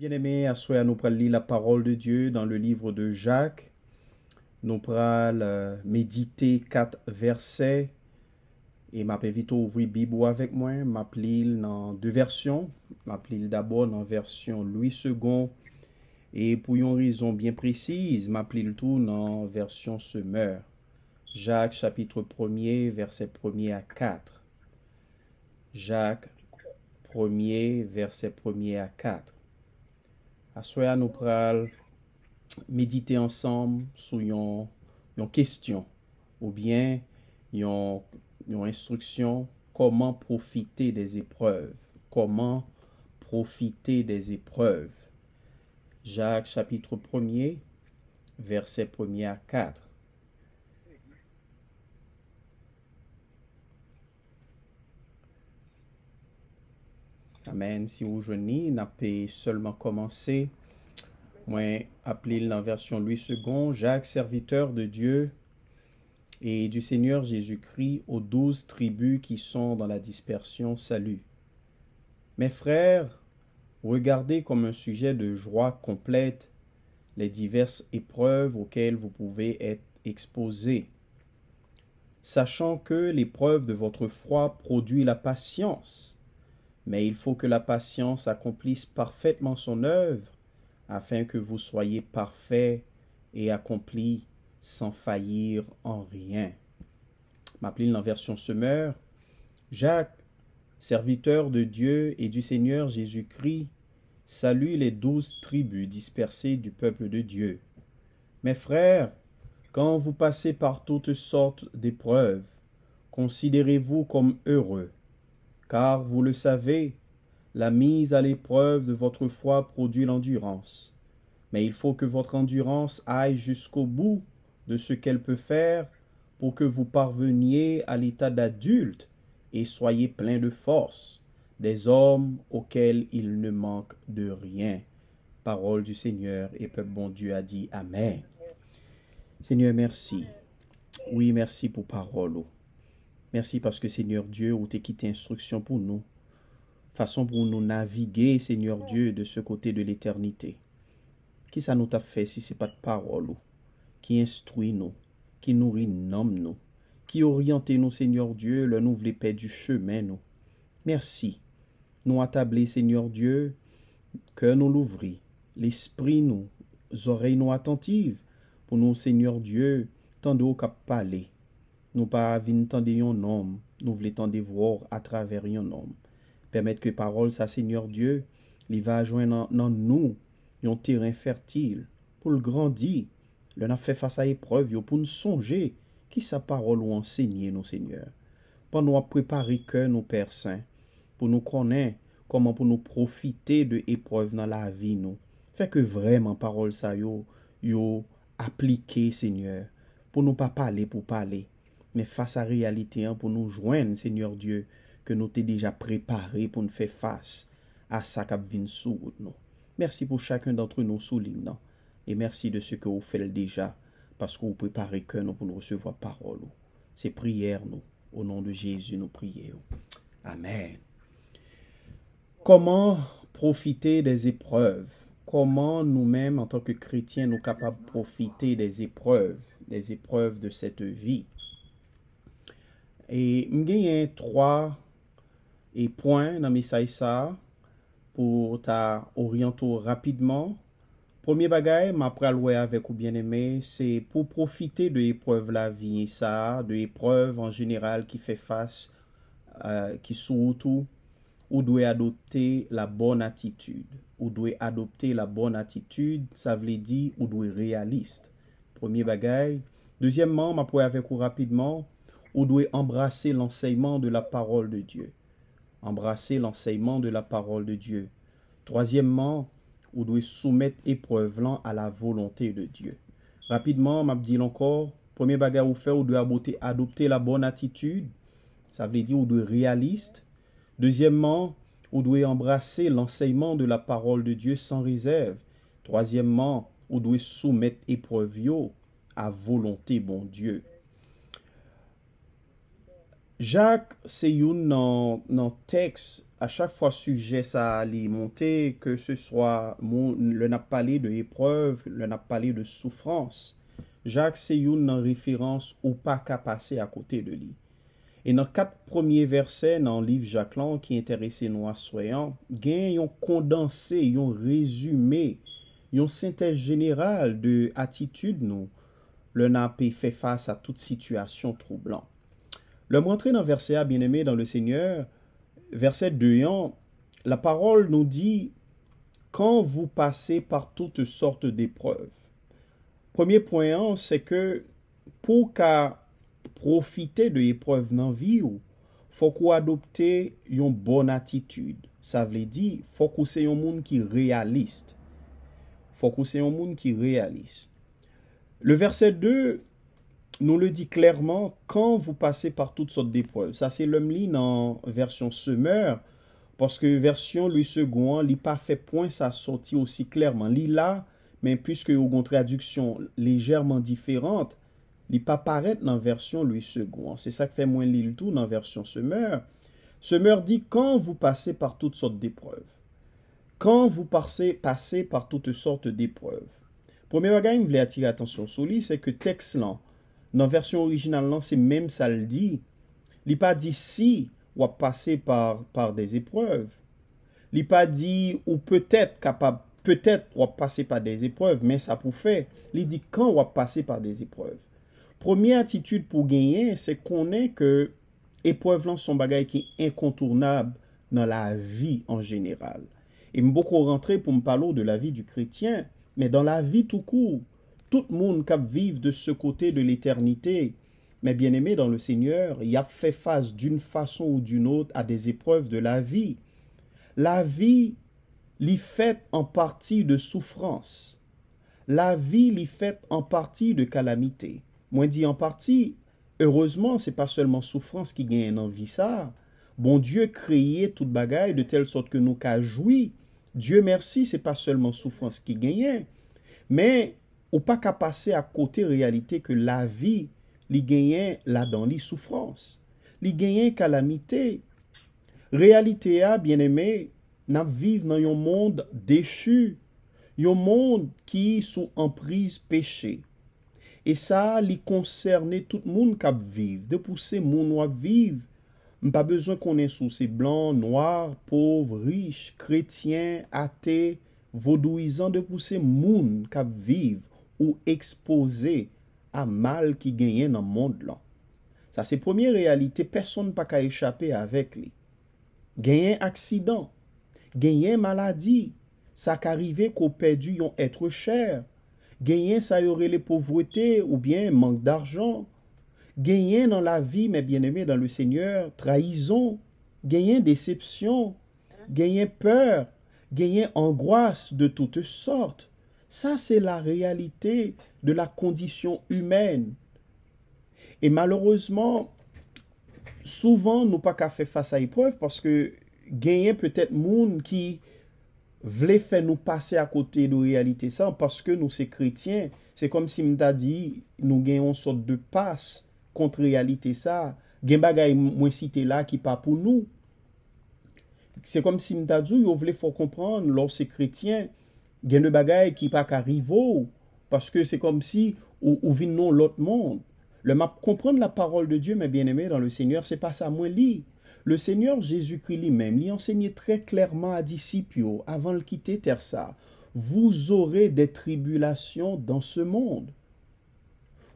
Bien-aimés, à nous pral lire la parole de Dieu dans le livre de Jacques. Nous pral méditer quatre versets. Et m'a invite à ouvrir Bible avec moi. M'a dans deux versions. M'a d'abord dans version Louis II. Et pour une raison bien précise, m'a tout dans version Semeur. Jacques chapitre 1er, verset 1 à 4. Jacques 1 verset 1 à 4. Aswa ya nou pral medite ansam sou yon kestyon ou byen yon instruksyon koman profite de zepreuv. Koman profite de zepreuv. Jacques chapitre 1 verset 1 a 4. Amen. Si vous venez, n'a pas seulement commencé. Moi, appelé la version Louis II, Jacques, serviteur de Dieu et du Seigneur Jésus-Christ aux douze tribus qui sont dans la dispersion, salut. Mes frères, regardez comme un sujet de joie complète les diverses épreuves auxquelles vous pouvez être exposés, sachant que l'épreuve de votre foi produit la patience mais il faut que la patience accomplisse parfaitement son œuvre, afin que vous soyez parfaits et accomplis sans faillir en rien. M'appelle en version semeur. Jacques, serviteur de Dieu et du Seigneur Jésus-Christ, salue les douze tribus dispersées du peuple de Dieu. Mes frères, quand vous passez par toutes sortes d'épreuves, considérez-vous comme heureux, car vous le savez, la mise à l'épreuve de votre foi produit l'endurance. Mais il faut que votre endurance aille jusqu'au bout de ce qu'elle peut faire pour que vous parveniez à l'état d'adulte et soyez plein de force, des hommes auxquels il ne manque de rien. Parole du Seigneur et peuple bon Dieu a dit Amen. Seigneur, merci. Oui, merci pour parole. Oh. Mersi paske, Seigneur Diyo, ou te ki te instruksyon pou nou. Fason pou nou navigye, Seigneur Diyo, de se kote de l'eternite. Ki sa nou ta fe si se pat parol ou? Ki instruy nou? Ki nou rinom nou? Ki oryante nou, Seigneur Diyo, le nou vlepe du chemen ou? Mersi. Nou atable, Seigneur Diyo, ke nou louvri. L'esprit nou, zorey nou atentiv pou nou, Seigneur Diyo, tende ou kap paley. Nou pa vin tende yon om, nou vle tende vwo a traver yon om. Permet ke parol sa Senyor Diyo li va ajwen nan nou yon teren fertil pou l'grandi. Le nan fe fasa eprev yo pou n sonje ki sa parol ou ensegnye nou Senyor. Pan nou ap prepari ke nou persen pou nou konen koman pou nou profite de eprev nan la vi nou. Fè ke vreman parol sa yo aplike Senyor pou nou pa pale pou pale. mais face à réalité hein, pour nous joindre, Seigneur Dieu, que nous t'es déjà préparé pour nous faire face à ça vient sous nous. Merci pour chacun d'entre nous soulignant et merci de ce que vous faites déjà parce que vous préparez que nous pour nous recevoir parole. C'est prière nous. Au nom de Jésus, nous prions. Amen. Comment profiter des épreuves? Comment nous-mêmes, en tant que chrétiens, nous sommes capables de profiter des épreuves, des épreuves de cette vie? E m genyen 3 e poin nan misay sa pou ta oryanto rapidman. Premier bagay, ma pralwe avek ou bien eme, se pou profite de eprev la vi sa, de eprev an general ki fe fas, ki euh, sou ou tou, ou dwe adopte la bon atitude. Ou dwe adopte la bon atitude, sa vle di ou dwe realist. Premier bagay. Dezyemman, ma pralwe avek ou rapidman, ou devez embrasser l'enseignement de la parole de Dieu. Embrasser l'enseignement de la parole de Dieu. Troisièmement, vous devez soumettre épreuve à la volonté de Dieu. Rapidement, m'a encore, premier bagarre ou faire, ou doit adopter la bonne attitude. Ça veut dire ou doit réaliste. Deuxièmement, vous doit embrasser l'enseignement de la parole de Dieu sans réserve. Troisièmement, vous doit soumettre épreuve à volonté bon Dieu. Jacques Seyoun nan teks a chak fwa sujese a li monte ke se swa le nap pale de epreuf, le nap pale de soufrans. Jacques Seyoun nan referans ou pa ka pase a kote de li. E nan kat promye verse nan liv Jacqueline ki interese nou aswayan, gen yon kondanse, yon rezume, yon sintese general de atitude nou le nap e fe fase a tout situasyon troublan. Le montrer dans verset A, bien-aimé dans le Seigneur, verset 2, la parole nous dit quand vous passez par toutes sortes d'épreuves. Premier point, c'est que pour qu'à profiter de l'épreuve dans vie ou, faut qu'on adopte une bonne attitude. Ça veut dire, faut qu'on c'est un monde qui réaliste. Faut qu'on c'est un monde qui réaliste. Le verset 2 nous le dit clairement, quand vous passez par toutes sortes d'épreuves, ça c'est l'homme lit en version semeur, parce que version lui second, n'a pas fait point ça sortie aussi clairement. L'ILA, là, mais puisque a une traduction légèrement différente, li pas paraît dans version lui second. C'est ça que fait moins l'île tout dans version semeur. Semeur dit quand vous passez par toutes sortes d'épreuves. Quand vous passez, par toutes sortes d'épreuves. Premier bagage, je voulais attirer l'attention sur lui, c'est que texte nan versyon orijinal nan se menm sa l di, li pa di si wap pase par des epreuve. Li pa di ou peutet wap pase par des epreuve, men sa pou fe, li di kan wap pase par des epreuve. Premier atitude pou genyen, se konen ke epreuve lan son bagay ki inkontournab nan la vi an jeneral. E mbo kon rentre pou mpalo de la vi du kretyen, men dan la vi tou kou, tout le monde qui vive de ce côté de l'éternité. Mais bien aimé dans le Seigneur, il a fait face d'une façon ou d'une autre à des épreuves de la vie. La vie l'y fait en partie de souffrance. La vie l'y fait en partie de calamité. Moins dit en partie, heureusement, c'est pas seulement souffrance qui gagne en vie ça. Bon Dieu créé toute bagaille de telle sorte que nous qu'a joui. Dieu merci, c'est pas seulement souffrance qui gagne. Mais Ou pa ka pase a kote realite ke la vi li genyen la dan li soufrans. Li genyen kalamite. Realite a, bien eme, nan viv nan yon mond dechu. Yon mond ki sou anprise peche. E sa li konserne tout moun kap viv. De pou se moun wak viv. M pa bezon konen sou se blan, noir, pov, rich, kretyen, ate, vodouizan. De pou se moun kap viv. Ou expose a mal ki genyen nan monde lan. Sa se premier realite, Personne pa ka echapè avek li. Genyen aksidan, Genyen maladi, Sa ka rive ko pedu yon etre chèr, Genyen sa yore le povretè, Ou bien mank d'arjan, Genyen nan la vi, Men bien eme dan le sènyèr, Traizon, Genyen désepsyon, Genyen pèr, Genyen angoas de toutè sortè, Sa se la realite de la kondisyon humen. E malorozman, souvan nou pa ka fe fasa epreuf paske genyen petet moun ki vle fe nou pase a kote do realite sa paske nou se kretyen. Se kom si mta di nou genyon sot de pas kontre realite sa. Gen bagay mwen si te la ki pa pou nou. Se kom si mta di yo vle fo kompran lor se kretyen gen de bagay ki pa ka rivo, pas, se kom si ou, ou l'autre monde lot moun. Le Comprendre la parole de Dieu, mais bien aimés dans le Seigneur, c'est pas sa mwen li. Le Seigneur Jésus-Christ lui-même lui enseignait très clairement à disciples, avant de quitter Terça. vous aurez des tribulations dans ce monde.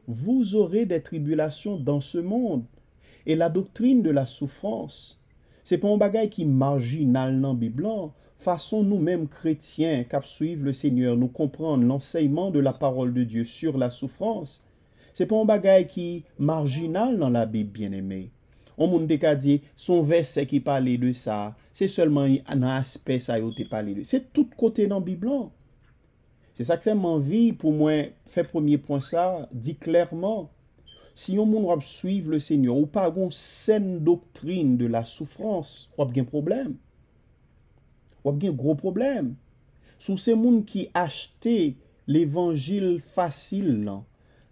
Vous aurez des tribulations dans ce monde. Et la doctrine de la souffrance, c'est pas un qui qui marginal le blanc, Fason nou menm kretyen kap suiv le seigneur nou komprend l'enseyman de la parol de Diyo sur la soufrans, se pou m bagay ki marginal nan la bib bien eme. On moun de ka di, son ves se ki pale de sa, se seulement y an aspes a yote pale de sa. Se tout kote nan bib lan. Se sak fe m anvi pou mwen fe premier pon sa, di klerman, si yon moun wap suiv le seigneur ou pa agon sen doktrine de la soufrans, wap gen probleme. wap gen gro problem. Sou se moun ki achete l'Evangil fasil nan.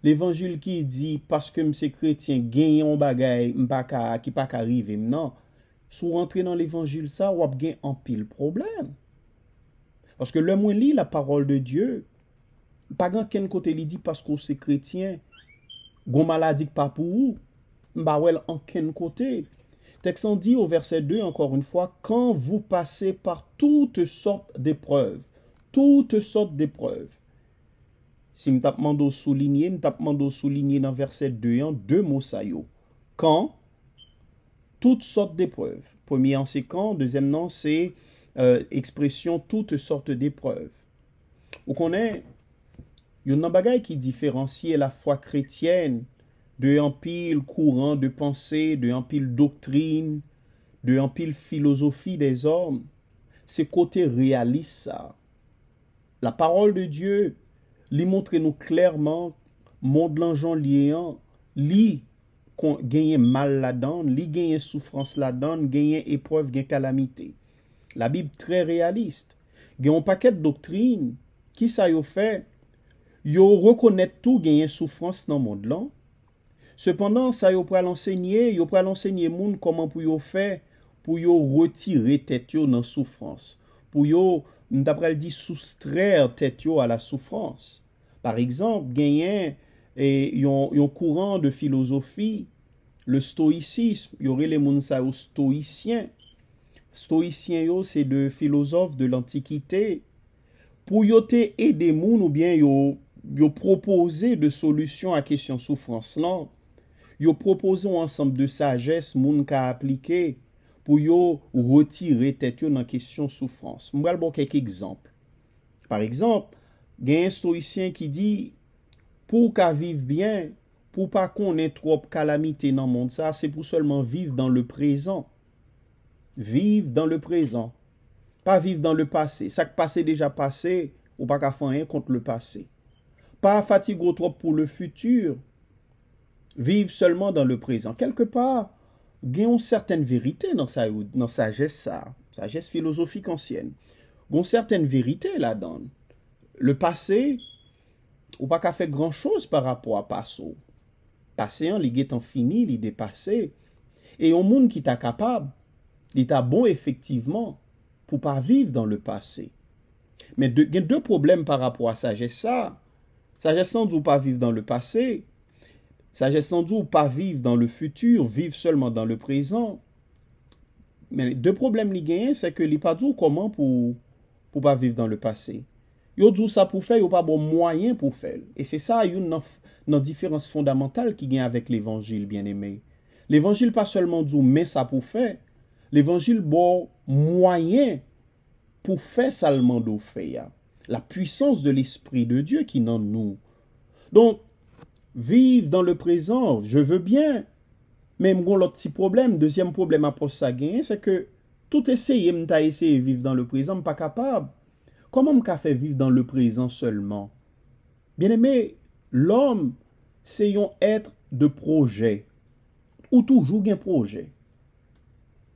L'Evangil ki di, paske mse kretien gen yon bagay, mba ka, ki pa ka rive nan. Sou rentre nan l'Evangil sa, wap gen an pil problem. Paske lè mwen li la parol de Diyo, mpa gen ken kote li di, paske mse kretien, goun maladik pa pou ou, mba wel an ken kote. Texte en dit au verset 2 encore une fois, quand vous passez par toutes sortes d'épreuves, toutes sortes d'épreuves. Si me tapement souligner souligné, me tapons souligné dans verset 2 en deux mots ça Quand toutes sortes d'épreuves. Premier en c'est quand, deuxième non c'est euh, expression toutes sortes d'épreuves. Ou qu'on est, il y a un bagaille qui différencie la foi chrétienne De yon pil kouran de panse, de yon pil doktrine, de yon pil filosofi des orm, se kote realis sa. La parol de Diyo li montre nou klerman, mond lanjon liyan, li genyen mal la dan, li genyen soufrans la dan, genyen epreuf, genyen kalamite. La bib tre realist, genyon paket doktrine, ki sa yo fe, yo rekonnet tou genyen soufrans nan mond lan. Sependan, sa yo pral ensegnye, yo pral ensegnye moun koman pou yo fe pou yo retire tet yo nan soufrans. Pou yo, mdaprel di, soustrer tet yo a la soufrans. Par exemple, genyen, eh, yo kouran de filosofi, le stoicisme, yo rele moun sa yo stoicien. Stoicien yo, se de filozof de l'antikite. Pou yo te edemoun ou bien yo propose de solusyon a kesyon soufrans lan, Yo proposon ansampe de sagesse moun ka aplike pou yo ou rotire tet yo nan kesyon soufrans. Mwen gal bon kek ekzamp. Par ekzamp, gen yon stoisyen ki di, pou ka viv bien, pou pa konen trop kalamite nan moun sa, se pou seulement viv dan le prezant. Viv dan le prezant. Pa viv dan le pase. Sak pase deja pase, ou pa ka fanyen kont le pase. Pa fati goutrop pou le futur, vivre seulement dans le présent. Quelque part, gagnons certaines vérités dans sa, dans sagesse, ça, sagesse philosophique ancienne. Gon certaines vérités là-dedans. Le passé, ou pas fait fait grand-chose par rapport à passé. Passé, hein, il est fini, il est dépassé. Et au monde qui est capable, il est bon effectivement pour pas vivre dans le passé. Mais il y a deux problèmes par rapport à sagesse ça. Sagesse sans ou pas vivre dans le passé, Sagesse sans doute pas vivre dans le futur, vivre seulement dans le présent. Mais deux problèmes li gagnent, c'est que les pas doux comment pour, pour pas vivre dans le passé. Yo tout ça pour faire, yo pas bon moyen pour faire. Et c'est ça une nan, différence fondamentale qui gagne avec l'évangile, bien aimé. L'évangile pas seulement doux, mais ça pour faire. L'évangile bon moyen pour faire seulement d'offrir. La puissance de l'esprit de Dieu qui n'en nous. Donc, Viv dan le prezant, je ve bien, men mgon lot si problem, dezyem problem apos sa gen, se ke tout eseye mta eseye viv dan le prezant, m pa kapab. Koman m ka fe viv dan le prezant selman? Bien eme, l'om se yon etre de proje, ou touj ou gen proje.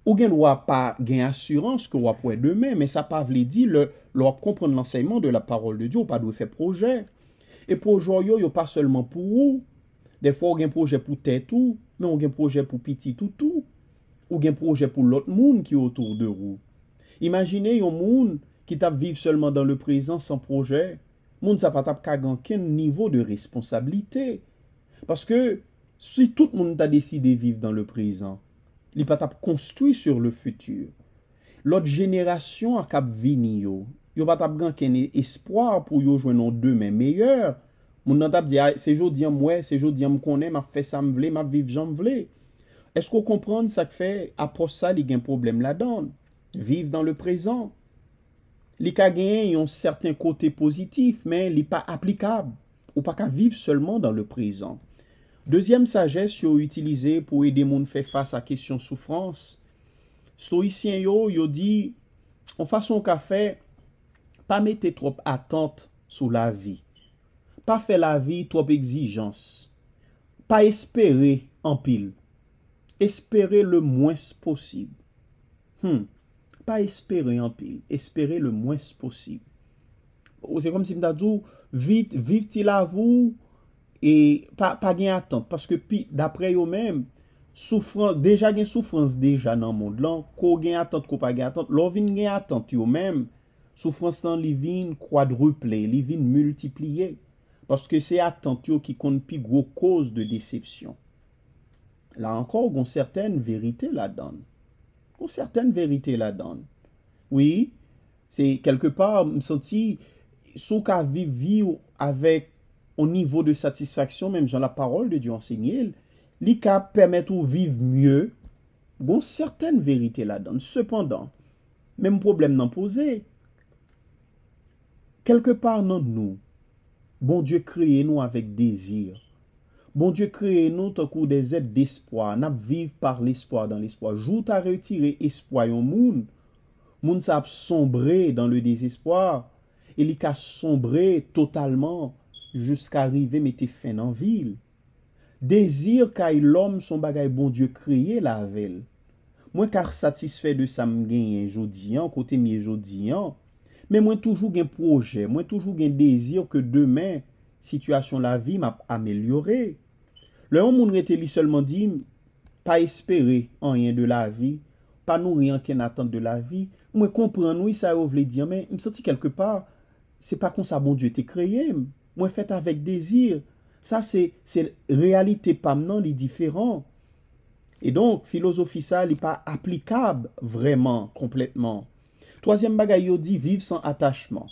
Ou gen wap pa gen asurans, kwa wap wap wè demen, men sa pa vle di, lwap kompran l'ansayman de la parol de Diyo, wap pa wè fè proje. E projoyo yo pa selman pou ou. De fwa ou gen proje pou tèt ou, men ou gen proje pou piti toutou. Ou gen proje pou lot moun ki otor de ou. Imajine yo moun ki tap viv selman dan le prezant san proje, moun sa pa tap kagan ken nivou de responsabilite. Paske si tout moun ta deside viv dan le prezant, li pa tap konstwi sur le futur. Lot jeneration a kap vini yo. yo bat ap gen ken espoir pou yo jwenon de men meyèr, moun nan tap di, ah, se jo di an mwen, se jo di an mkone, ma fe sam vle, ma viv jan vle. Esko kompran sa kfe, apos sa li gen problem la don, viv dan le prezant. Li ka gen yon certain kote pozitif, men li pa aplikab, ou pa ka viv selman dan le prezant. Dezyem sa jes yo itilize pou ede moun fe fas a kesyon soufrans, sto isyen yo, yo di, an fason ka fe, Pa mette trop atante sou la vi. Pa fe la vi trop egzijans. Pa espere anpil. Espere le mwens posib. Hmm. Pa espere anpil. Espere le mwens posib. Ou se kom si mdadzou, vifti la vou, e pa gen atante. Paske pi, dapre yo men, deja gen soufrans deja nan mwond lan, ko gen atante, ko pa gen atante, lovin gen atante yo men, Sou fransan li vin kwa drouple, li vin multipliye. Paske se atant yo ki kon pi gwo koz de disepsyon. La ankon, goun serten verite la dan. Goun serten verite la dan. Oui, se kelke pa, m senti, sou ka vivi avèk o nivou de satisfaksyon, mèm jan la parol de Diyo ansenye, li ka pèmèt ou viv mye, goun serten verite la dan. Sependan, mèm problem nan posey, kelke par nan nou, bon Diyo kriye nou avèk dezir. Bon Diyo kriye nou takou de zèp d'espoi, nap viv par l'espoi, dan l'espoi, jout a reytire espoi yon moun, moun sa ap sombre dan le dezespoi, e li ka sombre totalman, jousk a rive mette fen an vil. Dezir kaj lom son bagay bon Diyo kriye lavel, mwen kar satisfe de sa mgenye jodi an, kote miye jodi an, Men mwen toujou gen proje, mwen toujou gen dezir ke demen sitwasyon la vi m ap amelyore. Le yon moun rete li solman di, pa espere an yon de la vi, pa nou ryan ken atan de la vi. Mwen kompran nou, sa yo vle di, mwen msati kelke pa, se pa kon sa bon duy te kreye, mwen fet avèk dezir. Sa se, se realite pam nan li diferan. E don, filosofi sa li pa aplikab vreman, kompletman. Troasyen bagay yo di, vive san atachman.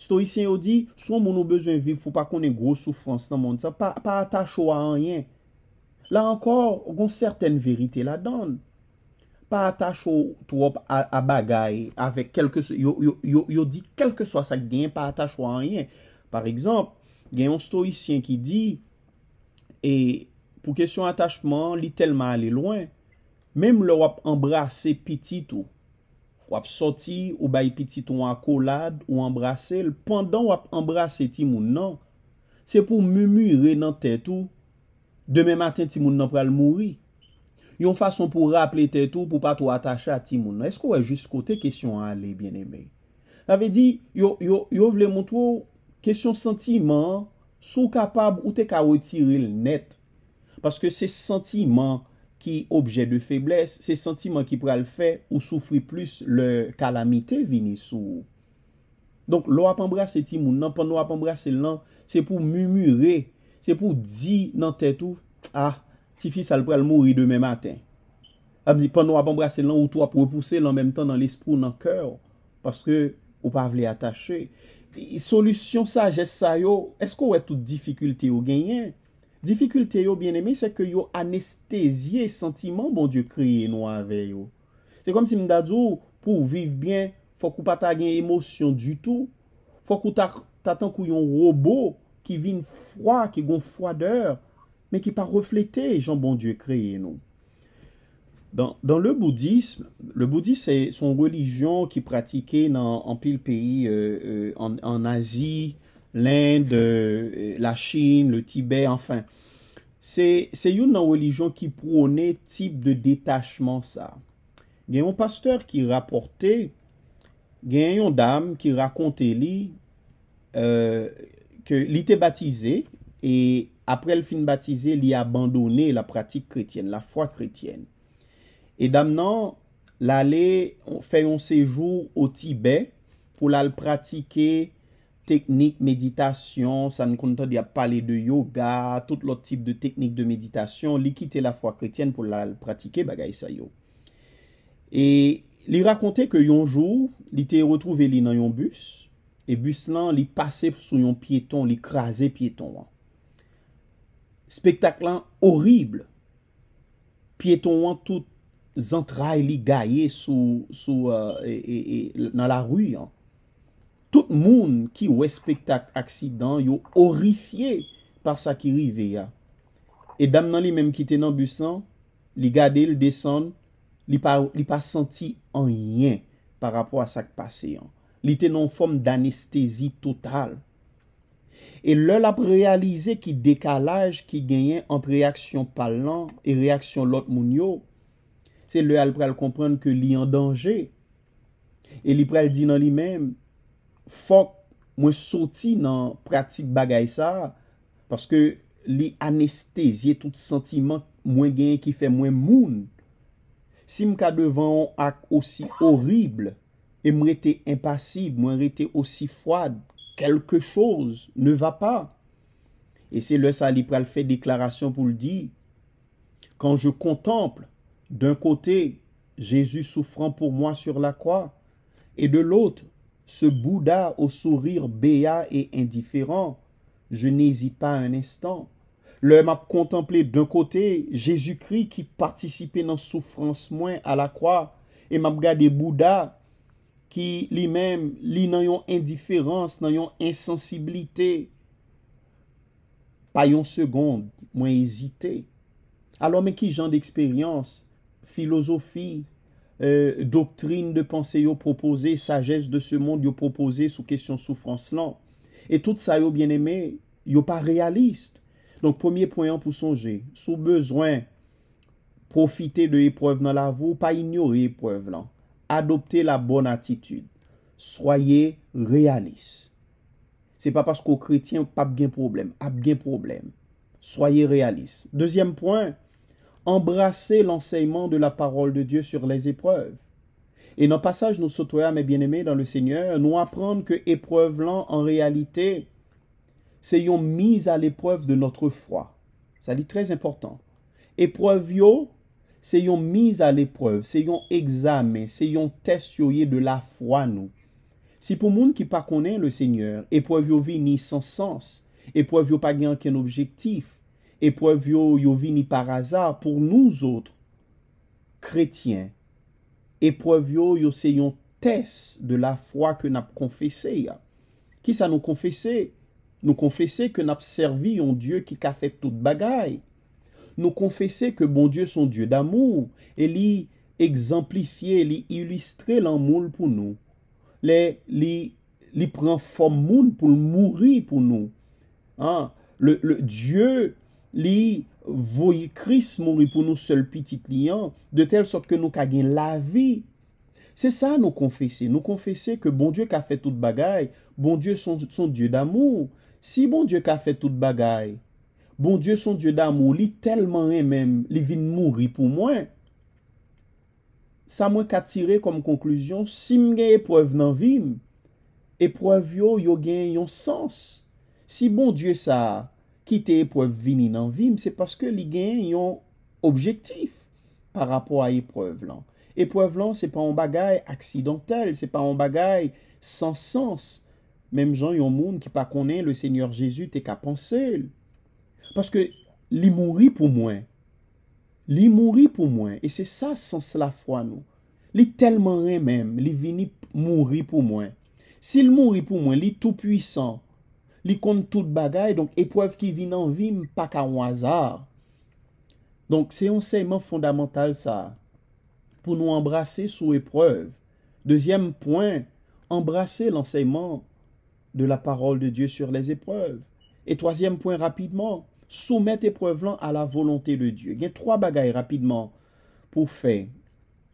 Stoisyen yo di, son moun ou bezwen vive pou pa konen gro soufrans nan moun. Pa atach ou a an yen. La ankor, goun serten verite la don. Pa atach ou tou wap a bagay. Yo di, kelke so asak gen, pa atach ou a an yen. Par ekzamp, gen yon stoisyen ki di, e, pou kesyon atachman, li telman ale lwen. Mem lop embrase piti tou. wap soti ou bayi piti ton akolad ou embrase l, pandan wap embrase ti moun nan, se pou mumu re nan tetou, deme maten ti moun nan pral mouri. Yon fason pou rapple tetou pou pa tou atache a ti moun nan. Esko wè jis kote kesyon ale, bien eme? Awe di, yon vle moun tou, kesyon sentiman, sou kapab ou te ka wotire l net. Paske se sentiman, ki obje de feblesse, se sentiman ki pral fè ou soufri plus le kalamite vini sou. Donk lo apan brase ti moun nan, pan lo apan brase l nan, se pou mumure, se pou di nan tè tou, ah, ti fis al pral mouri deme maten. Amdi, pan lo apan brase l nan, ou to apropouse l an menm tan nan l espou nan kèr, paske ou pa vle atache. Solusyon sa, jès sa yo, eskou wè tout difikultè ou genyen? Difikulte yo bien eme se ke yo anestesye sentiman bon dieu kriye nou ave yo. Se kom si mdadou pou vive bien, fokou pa ta gen emosyon du tou. Fokou ta tankou yon robo ki vin fwa, ki gon fwa deur. Men ki pa reflete jan bon dieu kriye nou. Dan le boudisme, le boudisme se son religion ki pratike nan anpil peyi euh, an euh, Asiye. L'Inde, euh, la Chine, le Tibet, enfin. Se yon euh, nan religion ki pou one tip de detachman sa. Gen yon pasteur ki raporte, gen yon dam ki rakonte li ke li te batize, e apre el fin batize, li abandonne la pratik kretyen, la fwa kretyen. E dam nan, la li fe yon sejou ou Tibet pou la pratike... Teknik meditasyon, sa n kon ta di ap pale de yoga, tout lot tip de teknik de meditasyon, li ki te la fwa kretyen pou la pratike bagay sa yo. E li rakonte ke yon jou, li te retrouve li nan yon bus, e bus nan li pase sou yon pieton, li kraze pieton wan. Spektaklan orible, pieton wan tout zantra li gaye sou euh, e, e, e, nan la ru yon. tout moun ki wè spektak aksidan, yo orifiye par sa ki rive ya. E dam nan li menm ki tenan busan, li gade, li desan, li pa santi an yen par rapo a sa ki paseyan. Li tenan fòm d'anestési total. E lò la prealize ki dekalaj ki genyen an preaksyon palan e reaksyon lot moun yo, se lò al preal kompran ke li an danje. E li preal di nan li menm, fok mwen soti nan pratik bagay sa, paske li anestezye tout sentiman mwen gen ki fe mwen moun. Sim ka devan ak osi orible, e mwen rete impasib, mwen rete osi fwad, kelke chos ne va pa. E se lè sa li pral fè deklarasyon pou l'di, kan je kontemple d'un kote jesu soufran pou mwen sur la kwa, e de l'otre, Se Bouddha ou sourir beya e indiferent, je n'ezi pa an instant. Le m ap kontemple d'un kote, Jezu Kri ki partisipe nan soufrans mwen a la kwa, e m ap gade Bouddha, ki li men li nan yon indiferents, nan yon insensibilite, pa yon segonde mwen ezite. Alo men ki jan d'eksperyans, filosofi, Euh, Doktrine de pense yo propose Sages de se monde yo propose sou kesyon soufrans lan Et tout sa yo bieneme yo pa realiste Donc premier point pou sonje Sou bezwen profite de eprove nan lavo Ou pa ignori eprove lan Adopte la bon attitude Soye realiste Se pa pasko kretien ap gen problem Ap gen problem Soye realiste Dezyem point embrasser l'enseignement de la parole de Dieu sur les épreuves. Et dans le passage, nous souhaitons, mes bien-aimés dans le Seigneur, nous apprendre que épreuve là, en réalité, c'est une mise à l'épreuve de notre foi. Ça dit très important. Épreuve c'est une mise à l'épreuve, c'est un examen, c'est un test de la foi nous. Si pour monde qui pas connaît le Seigneur, épreuve vit ni sans sens, épreuve yo pas gain aucun objectif, Epwav yo yo vini par aza pou nou zotre kretyen. Epwav yo yo seyon tes de la fwa ke nap konfese ya. Ki sa nou konfese? Nou konfese ke nap servi yon Diyo ki ka fet tout bagay. Nou konfese ke bon Diyo son Diyo d'amou. E li exemplifiye, li ilistre lan moun pou nou. Li pren fom moun pou mouri pou nou. Diyo li voyi kris mouri pou nou sol pitit liyan, de tel sot ke nou kagen lavi. Se sa nou konfese, nou konfese ke bon Diyo ka fet tout bagay, bon Diyo son Diyo d'amou, si bon Diyo ka fet tout bagay, bon Diyo son Diyo d'amou li telman emem, li vin mouri pou mwen, sa mwen katire kom konklusyon, si mgen epwav nan vim, epwav yo yo gen yon sens, si bon Diyo sa a, Ki te epwev vini nan vim, se paske li gen yon objektif par rapport a epwev lan. Epwev lan se pa yon bagay aksidantel, se pa yon bagay sans sens. Mem jan yon moun ki pa konen, le seigneur Jezu te ka ponsel. Paske li mouri pou mwen. Li mouri pou mwen. E se sa sans la fwa nou. Li telman ren men, li vini mouri pou mwen. Sil mouri pou mwen, li tou pwisan. il compte tout donc épreuve qui vient en vie, pas qu'à un hasard. Donc c'est un enseignement fondamental ça, pour nous embrasser sous épreuve. Deuxième point, embrasser l'enseignement de la parole de Dieu sur les épreuves. Et troisième point rapidement, soumettre épreuve à la volonté de Dieu. Il y a trois bagailles rapidement pour faire.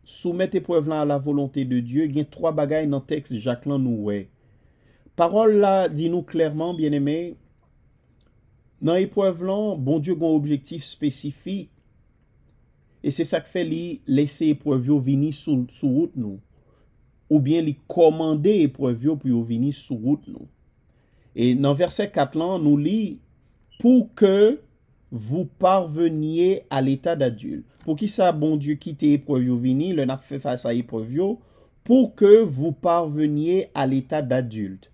Soumettre épreuve à la volonté de Dieu. Il y a trois bagailles dans le texte Jacqueline Noué. Parol la, di nou klerman, bien eme, nan epwev lan, bon diyo gwen objektif spesifi, e se sak fe li lese epwev yo vini sou wout nou, ou bien li komande epwev yo pou yo vini sou wout nou. E nan verse 4 lan, nou li, pou ke vou parvenye al eta d'adult. Pou ki sa bon diyo kite epwev yo vini, le nap fe fasa epwev yo, pou ke vou parvenye al eta d'adult.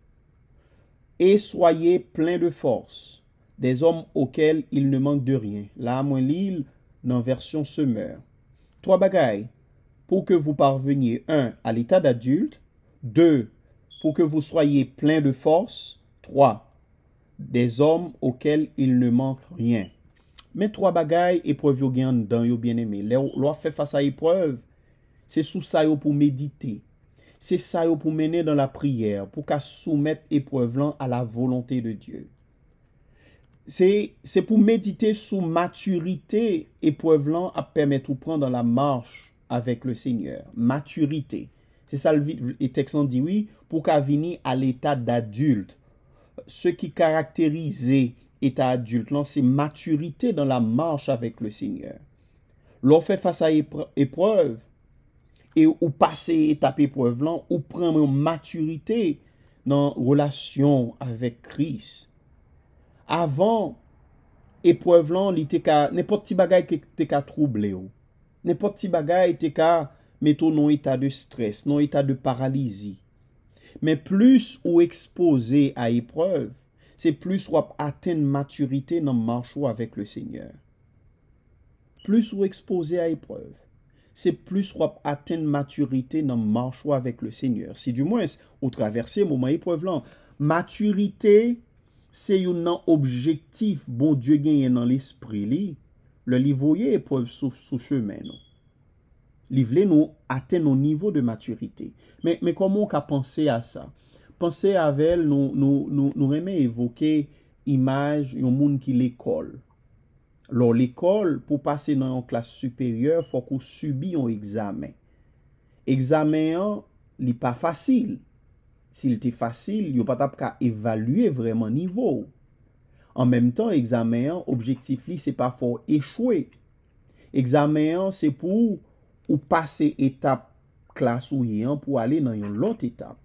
et soyez pleins de force, des hommes auxquels il ne manque de rien. Là, moins l'île, dans version meurt. Trois bagailles pour que vous parveniez, un, à l'état d'adulte, deux, pour que vous soyez pleins de force, trois, des hommes auxquels il ne manque rien. Mais trois bagailles, épreuve yo gen dans yo bien-aimé. Loi fait face à épreuve, c'est sous ça pour méditer. C'est ça pour mener dans la prière, pour qu'à soumettre épreuvelant à la volonté de Dieu. C'est pour méditer sous maturité épreuvelant à permettre ou prendre dans la marche avec le Seigneur. Maturité, c'est ça le texte dit, oui, pour qu'à venir à l'état d'adulte. Ce qui caractérise l'état adulte c'est maturité dans la marche avec le Seigneur. L'on fait face à épreuve. E ou pase etap epreuvelan, ou prenmè ou maturite nan relasyon avèk Kris. Avan epreuvelan, li te ka, ne pot ti bagay ke te ka trouble ou. Ne pot ti bagay te ka meto nou etat de stres, nou etat de paralizi. Mè plus ou expose a epreuve, se plus wap aten maturite nan manchou avèk le seigneur. Plus ou expose a epreuve. Se plus wap aten maturite nan manchwa vek le seigneur. Se du mwen ou traverse mouman epwev lan. Maturite se yon nan objektif bon Diyo genye nan l'esprili, le li voye epwev sou chemen nou. Li vle nou aten nou nivou de maturite. Men kon moun ka panse a sa. Panse avel nou reme evoke imaj yon moun ki le kol. Lò l'ekol, pou pase nan yon klas supèryèr, fòk ou subi yon egzame. Egzameyan li pa fasil. Si li te fasil, eh yo patap ka evalue vreman nivou. An menm tan, egzameyan, objektif li, se pa fòk echwe. Egzameyan, se pou ou pase etap klas ou yon pou ale nan yon lot etap.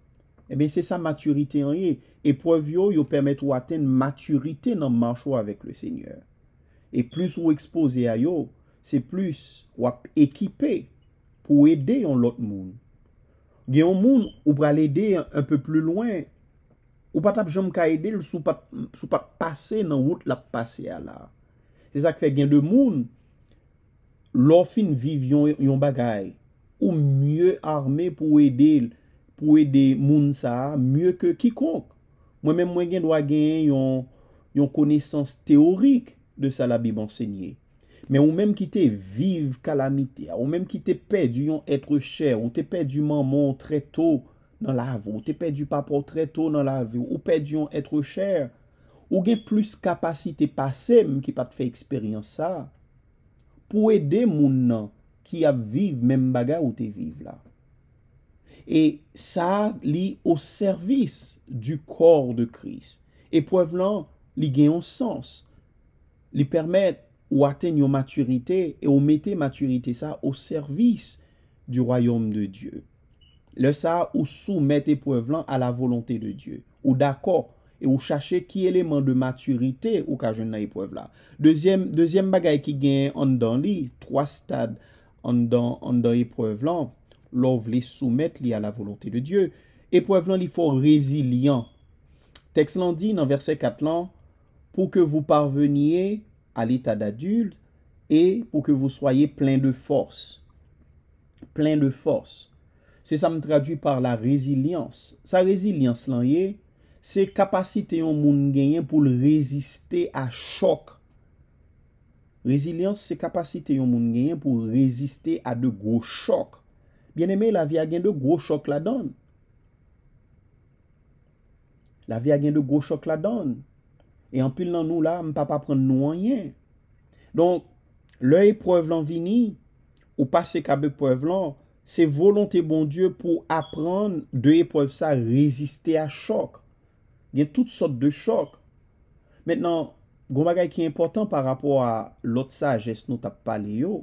Emen, se sa maturite yon yon. E pou avyo, yo permèt ou aten maturite nan manchou avèk le sènyèr. E plus ou ekspoze a yo, se plus ou ap ekipe pou ede yon lot moun. Gen yon moun ou pral ede un peu plou lwen, ou pat ap jom ka ede l sou pat pase nan wot lap pase a la. Se sak fe gen de moun, lor fin viv yon bagay. Ou mye arme pou ede moun sa, mye ke kikonk. Mwen men mwen gen dwa gen yon konesans teorik. de sa la bib ensegnye. Men ou menm ki te vive kalamite, ou menm ki te pe diyon etre chèr, ou te pe diyon maman tre to nan la avon, ou te pe diyon papa tre to nan la avon, ou pe diyon etre chèr, ou gen plus kapasite pase, menm ki pat fe eksperyans sa, pou ede moun nan, ki ap vive menm baga ou te vive la. E sa li o servis du kor de kris. E pou avlan li gen yon sens. Li permet ou aten yo maturite e ou mette maturite sa ou servis du rayom de Diyo. Le sa ou soumet epwevlan a la volante de Diyo. Ou dako, ou chache ki eleman de maturite ou kajen na epwevlan. Dezyem bagay ki gen an dan li, troa stad an dan epwevlan, lov li soumet li a la volante de Diyo. Epwevlan li fo rezilian. Tex lan di nan verse 4 lan, pou ke vous parveniez a l'état d'adulte et pou ke vous soyez plein de force. Plein de force. Se sa me traduit par la résilience. Sa résilience, lan ye, se kapasite yon moun genyen pou l'résister a chok. Résilience, se kapasite yon moun genyen pou l'résister a de gros chok. Bien eme, la vie a gen de gros chok la don. La vie a gen de gros chok la don. La vie a gen de gros chok la don. E anpil nan nou la, mpa pa pren nou anyen. Donk, le epreuve lan vini, ou pa se kabe epreuve lan, se volonte bon Diyo pou apren de epreuve sa reziste a chok. Gen tout sot de chok. Mwen nan, gomaga ki important pa rapo a lot sa a jes nou tap pale yo,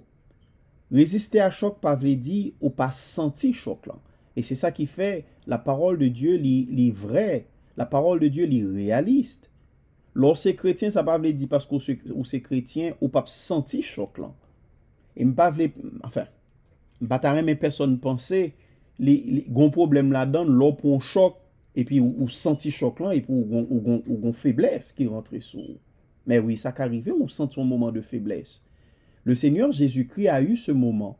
reziste a chok pa vredi ou pa santi chok lan. E se sa ki fe, la parol de Diyo li vre, la parol de Diyo li realist. Lò, se kretien, sa pa vle di, paskou se kretien, ou pap santi chok lan. En pa vle, enfin, batare men person panse, gon problem la dan, lò pou an chok, epi ou santi chok lan, epi ou gon feblesse ki rentre sou. Men wè, sa ka rive, ou santi son moman de feblesse. Le Seigneur Jésus-Kri a yu se moman,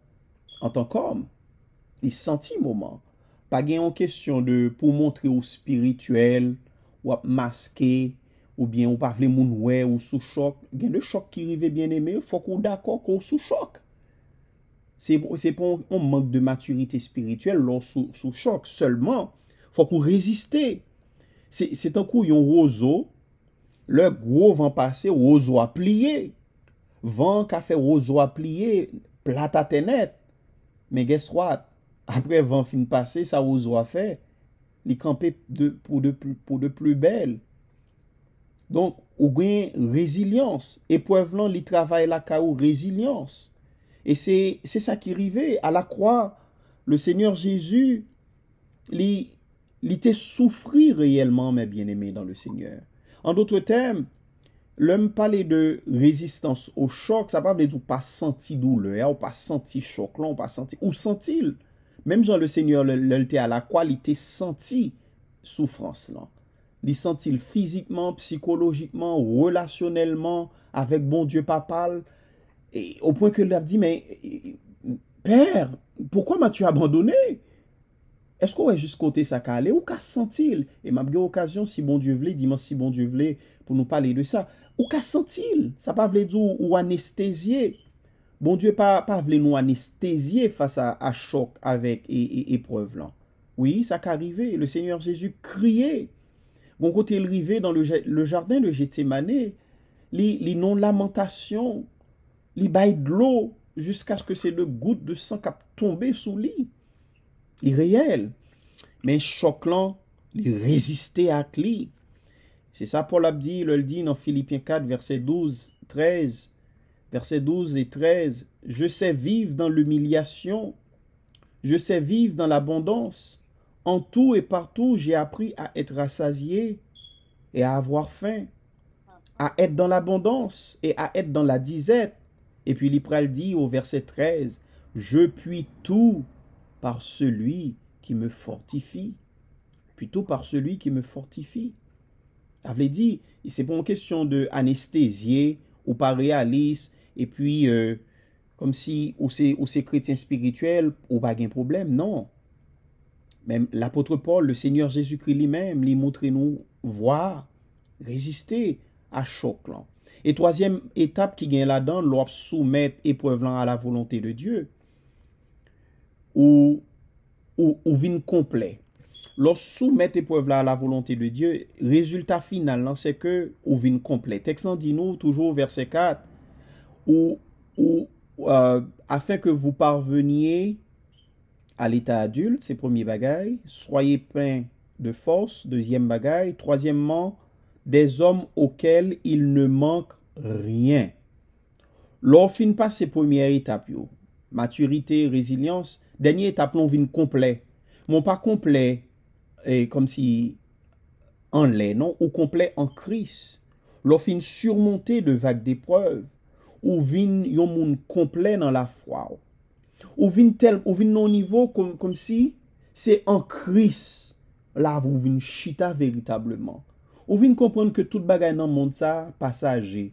an tan kom, li santi moman. Pa gen yon kestyon de pou montre ou spirituel, ou ap maske, Ou bien ou pavle moun wè, ou sou chok. Gen de chok ki rive bien eme, fok ou d'akon kon sou chok. Se pon, se pon, on mank de maturite spirituel, lò sou chok. Seleman, fok ou reziste. Se tankou yon ozo, lò gro van pase, ozo a pliye. Van ka fe ozo a pliye, plata tenet. Men gen swat, apre van fin pase, sa ozo a fe, li kampe pou de plu bel. Donk ou gen rezilyans, epwèv lan li travay la ka ou rezilyans. E se sa ki rive ala kwa le seigneur Jezu li te soufri reyelman men bien eme dan le seigneur. An doutre tem, lèm pale de rezistans ou chok, sa pa blèd ou pa santi doule, ou pa santi chok lan, ou pa santi, ou santi l. Mèm jan le seigneur lèl te ala kwa li te santi soufrans lan. Li sentil fizikman, psikologikman, ou relasyonelman, avèk bon die papal, e, au pwen ke lè ap di, mè, pèr, poukwa m'a t'y abandonè? Eskou wè jist kote sa ka ale? Ou ka sentil? E m'ap gè okasyon si bon die vle, di man si bon die vle pou nou pale de sa. Ou ka sentil? Sa pa vle d'ou anesteziye. Bon die pa vle nou anesteziye fasa a chok avèk e prevelan. Oui, sa ka arrive. Le seigneur Jésus kriye Bon côté il dans le, jardin de Gethsemane, les li non les li de l'eau jusqu'à ce que c'est le goutte de sang qui a tombé sous lui. Il réel. Mais choclant il résister à lui. C'est ça Paul a dit, il le dit dans Philippiens 4, verset 12, 13. Verset 12 et 13. Je sais vivre dans l'humiliation. Je sais vivre dans l'abondance. En tout et partout, j'ai appris à être rassasié et à avoir faim, à être dans l'abondance et à être dans la disette. Et puis l'Ipral dit au verset 13, Je puis tout par celui qui me fortifie, plutôt par celui qui me fortifie. Avez dit, c'est pas une question de anesthésier ou pas réaliste, et puis euh, comme si ou c'est chrétien spirituel ou pas un problème, non. Même l'apôtre Paul, le Seigneur Jésus-Christ lui-même, lui montre nous voir, résister à choc. Et troisième étape qui gagne là-dedans, l'op soumettre épreuve à la volonté de Dieu. Ou, ou, ou vin complet. lors soumettre épreuve à la volonté de Dieu, résultat final, c'est que ou vin complet. Texte dit nous, toujours verset 4, ou, ou euh, afin que vous parveniez Al etat adult, se premi bagay, soye pen de fos, dezyem bagay, trozyemman, de zom okel il ne mank riyen. Lofin pa se premi etap yo, maturite, rezilyans, denye etap non vin komple, moun pa komple, e kom si anle, non, ou komple an kris, lofin surmonte de vak deprev, ou vin yon moun komple nan la fwao. Ou vin tel, ou vin nou nivou Kom si, se an kris Lav ou vin chita Veritableman Ou vin kompren ke tout bagay nan moun sa Pasaje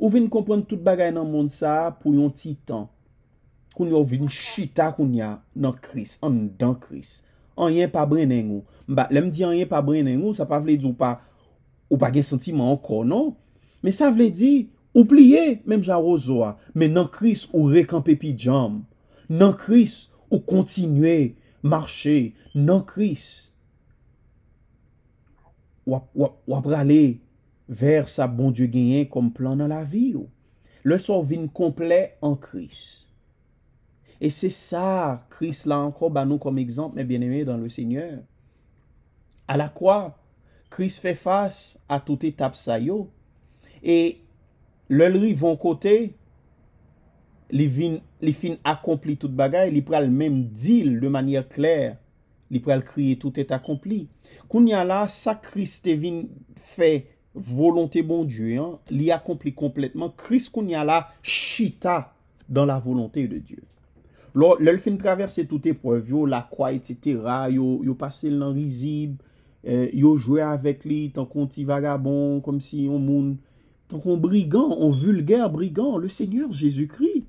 Ou vin kompren tout bagay nan moun sa Pou yon titan Koun yo vin chita koun ya Nan kris, an dan kris An yen pa brenen nou Mba, lem di an yen pa brenen nou Sa pa vle di ou pa gen sentiman an konon Men sa vle di Oupliye, menm jan rozoa Men nan kris ou rekan pepi jam nan Kris ou kontinue marche nan Kris. Wap rale ver sa bon dieu genyen kom plan nan la vi yo. Le sor vin komple en Kris. E se sa Kris la anko ban nou kom ekzamp me bieneme dan le seigneur. A la kwa, Kris fe fase a tout etap sayo. E lelri von kote, li fin akompli tout bagay, li pral menm dil de manyer kler, li pral kriye tout et akompli. Koun yala sakris te vin fe volonte bon Diyan, li akompli kompletman, kris koun yala chita dan la volonte de Diyan. Lò, lèl fin traverse tout et prevyo, la kwa et etera, yo pase l nan rizib, yo jwe avèk li, tankon ti vagabon, kom si yon moun, tankon brigant, on vulger brigant, le seigneur Jezu kri,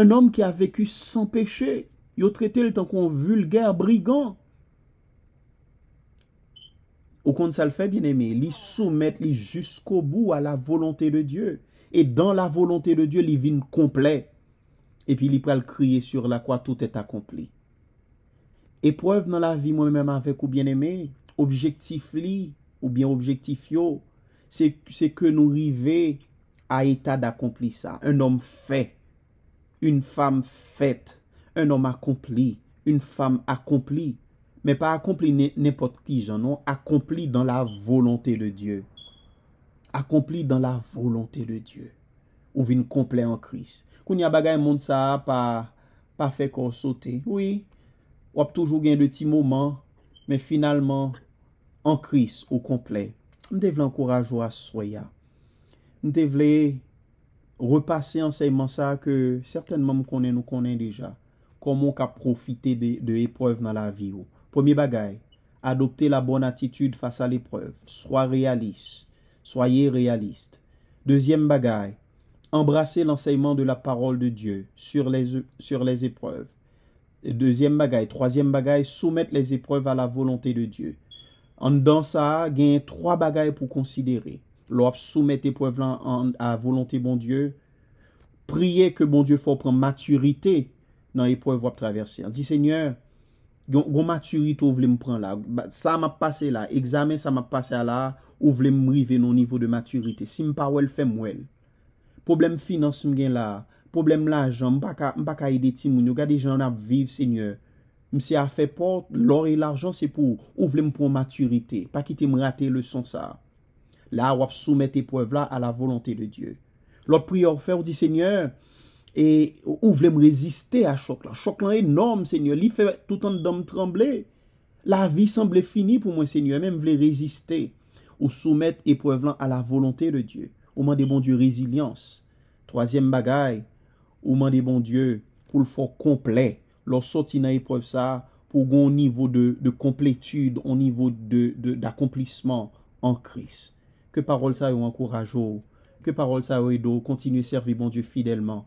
un om ki a veku san peche, yo trete l tan kon vulger, brigand. Ou kon sa l fe, bien eme, li soumet, li jusqu'o bou a la volonte de Dieu, e dan la volonte de Dieu, li vin komple, e pi li pral kriye sur la kwa tout et akompli. Epreuve nan la vi, moun mèm avèk ou bien eme, objektif li, ou bien objektif yo, se ke nou rive a eta d'akompli sa. Un om fe, Un fèm fèt, un om akompli, un fèm akompli. Mè pa akompli nèpot ki janon, akompli dan la volontè de Diyo. Akompli dan la volontè de Diyo. Ou vin komple an Kris. Koun ya bagay moun sa pa fek or sote. Oui, wap toujou gen de ti mouman, mè finalman an Kris ou komple. Ndè vle ankorajo a soya. Ndè vle... Repasse enseyman sa ke certaine mom konen ou konen deja. Koman ka profite de epreuve nan la vi ou. Premier bagay, adopte la bon atitude fasa l'epreuve. Soye realiste. Dezyem bagay, embrase l'enseyman de la parole de Dieu sur les epreuve. Dezyem bagay, trozyem bagay, soumette les epreuve a la volonté de Dieu. An dan sa, genye 3 bagay pou konsidere. lò ap soumet epwèv lan an a volontè bon Diyo, priye ke bon Diyo fò pran maturite nan epwèv wò ap traversè. Di Seigneur, yon maturite ou vle m pran la, sa m ap pase la, examen sa m ap pase la, ou vle m rive nou nivou de maturite. Si m pa wèl, fè m wèl. Problem finance m gen la, problem la, jom m pa ka ide ti moun, yo gade jen an ap vive Seigneur. M se a fè port, lòre l'arjan se pou, ou vle m pran maturite, pa kite m rate le son sa. Là, on soumettre épreuve là à la volonté de Dieu. L'autre prière fait, on dit Seigneur, et ou me résister à choc là. Choc là énorme, Seigneur. Il fait tout un homme trembler. La vie semble finie pour moi, Seigneur. Même voulait résister ou soumettre épreuve là à la volonté de Dieu. Au moins des bon Dieu, résilience. Troisième bagaille, au moins des bon Dieu, pour le fort complet. Leur sortie dans épreuve ça, pour un niveau de, complétude, au niveau d'accomplissement de, d'accomplissement en Christ. ke parol sa ou an kouraj ou, ke parol sa ou edou, kontinu servi bon Diyo fidelman,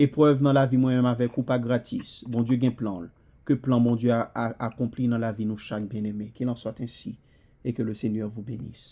epwav nan la vi mwen avèk ou pa gratis, bon Diyo gen planl, ke plan bon Diyo akompli nan la vi nou chak ben eme, ki nan swat ansi, e ke le Senyor vou benis.